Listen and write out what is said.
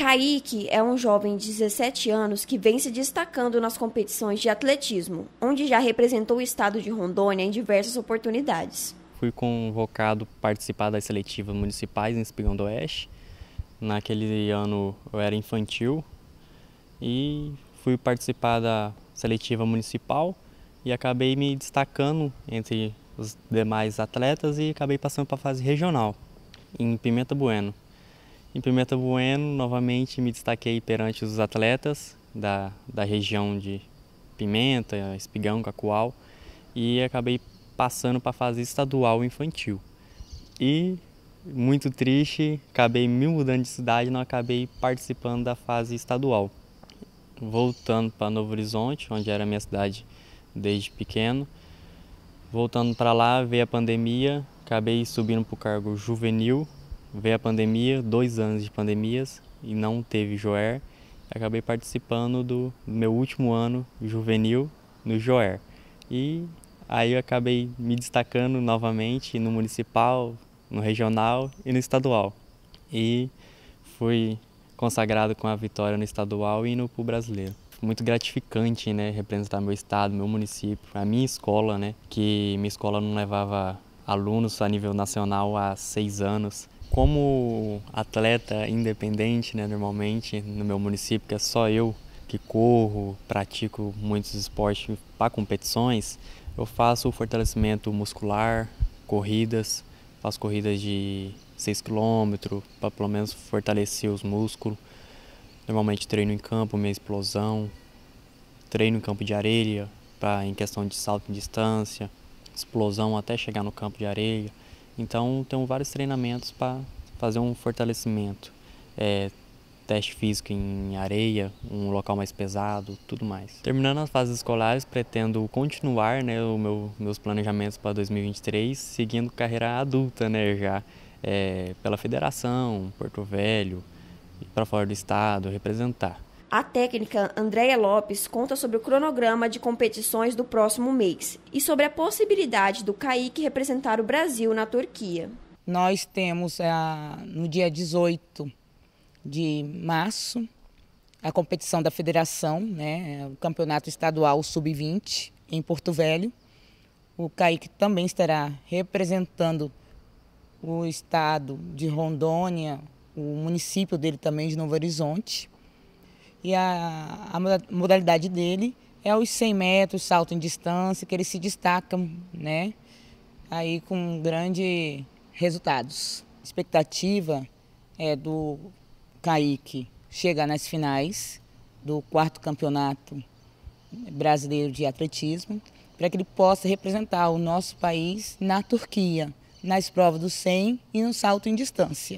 Kaique é um jovem de 17 anos que vem se destacando nas competições de atletismo, onde já representou o estado de Rondônia em diversas oportunidades. Fui convocado para participar das seletivas municipais em Espigão do Oeste. Naquele ano eu era infantil e fui participar da seletiva municipal e acabei me destacando entre os demais atletas e acabei passando para a fase regional em Pimenta Bueno. Em Pimenta Bueno, novamente me destaquei perante os atletas da, da região de Pimenta, Espigão, Cacual e acabei passando para a fase estadual infantil. E, muito triste, acabei me mudando de cidade não acabei participando da fase estadual. Voltando para Novo Horizonte, onde era minha cidade desde pequeno, voltando para lá, veio a pandemia, acabei subindo para o cargo juvenil veio a pandemia, dois anos de pandemias e não teve Joer. Acabei participando do meu último ano juvenil no Joer. E aí eu acabei me destacando novamente no municipal, no regional e no estadual. E fui consagrado com a vitória no estadual e no pro brasileiro. Muito gratificante, né, representar meu estado, meu município, a minha escola, né, que minha escola não levava alunos a nível nacional há seis anos como atleta independente, né, normalmente no meu município, que é só eu que corro, pratico muitos esportes para competições, eu faço fortalecimento muscular, corridas, faço corridas de 6 km, para pelo menos fortalecer os músculos. Normalmente treino em campo, minha explosão, treino em campo de areia, para em questão de salto em distância, explosão até chegar no campo de areia. Então, tenho vários treinamentos para fazer um fortalecimento. É, teste físico em areia, um local mais pesado, tudo mais. Terminando as fases escolares, pretendo continuar né, o meu, meus planejamentos para 2023, seguindo carreira adulta né, já, é, pela federação, Porto Velho, para fora do estado, representar. A técnica Andréia Lopes conta sobre o cronograma de competições do próximo mês e sobre a possibilidade do Kaique representar o Brasil na Turquia. Nós temos eh, no dia 18 de março a competição da federação, né, o campeonato estadual sub-20 em Porto Velho. O Kaique também estará representando o estado de Rondônia, o município dele também de Novo Horizonte. E a, a modalidade dele é os 100 metros, salto em distância, que ele se destaca, né? Aí com grandes resultados. A expectativa é do Kaique chegar nas finais do quarto campeonato brasileiro de atletismo, para que ele possa representar o nosso país na Turquia, nas provas do 100 e no salto em distância.